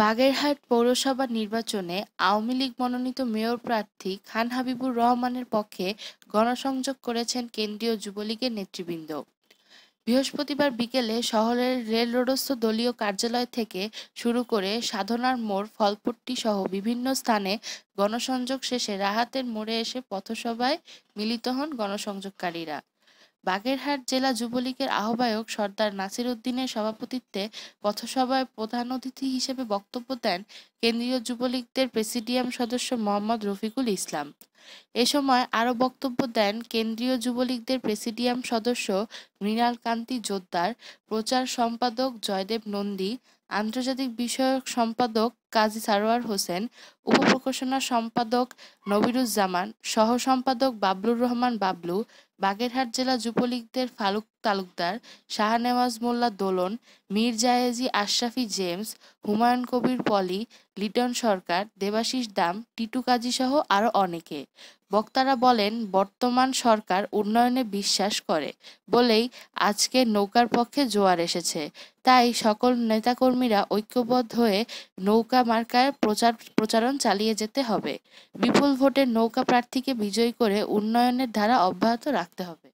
বাগেরহাট পৌরসভা নির্বাচনে আওয়ামী লীগ মনোনীত মেয়র প্রার্থী খান হাবিবুর রহমানের পক্ষে গণসংযোগ করেছেন কেন্দ্রীয় যুবলীগের নেতৃবৃন্দ বৃহস্পতিবার বিকেলে শহরের রেল রোডস্থ দলীয় কার্যালয় থেকে শুরু করে সাধনার মোড় ফলপট্টি সহ বিভিন্ন স্থানে গণসংযোগ শেষে রাহাতের মোড়ে এসে পথসভায় মিলিত হন গণসংযোগকারীরা বাগেরহাট জেলা যুবলীগের আহ্বায়ক সর্দার নাসির উদ্দিনের সভাপতিত্বে পথসভায় প্রধান অতিথি হিসেবে বক্তব্য দেন কেন্দ্রীয় যুবলীগদের প্রেসিডিয়াম সদস্য মোহাম্মদ রফিকুল ইসলাম এ সময় আরও বক্তব্য দেন কেন্দ্রীয় যুবলীগদের প্রেসিডিয়াম সদস্য মৃণাল কান্তি জোদ্দার প্রচার সম্পাদক জয়দেব নন্দী আন্তর্জাতিক বিষয়ক সম্পাদক কাজী সারোয়ার হোসেন উপপ্রকাশনা সম্পাদক নবিরুজ্জামান সহ সম্পাদক বাবলুর রহমান বাবলু বাগেরহাট জেলা যুবলীগদের ফালুক তালুকদার শাহনেওয়াজ মোল্লা দোলন মীর জায়েজি আশরাফি জেমস হুমায়ুন কবির পলি লিটন সরকার দেবাশিস দাম টিটু কাজী সহ আরও অনেকে বক্তারা বলেন বর্তমান সরকার উন্নয়নে বিশ্বাস করে বলেই আজকে নৌকার পক্ষে জোয়ার এসেছে তাই সকল নেতাকর্মীরা ঐক্যবদ্ধ হয়ে নৌকা মার্কার প্রচার প্রচারণ চালিয়ে যেতে হবে বিপুল ভোটে নৌকা প্রার্থীকে বিজয়ী করে উন্নয়নের ধারা অব্যাহত রাখতে হবে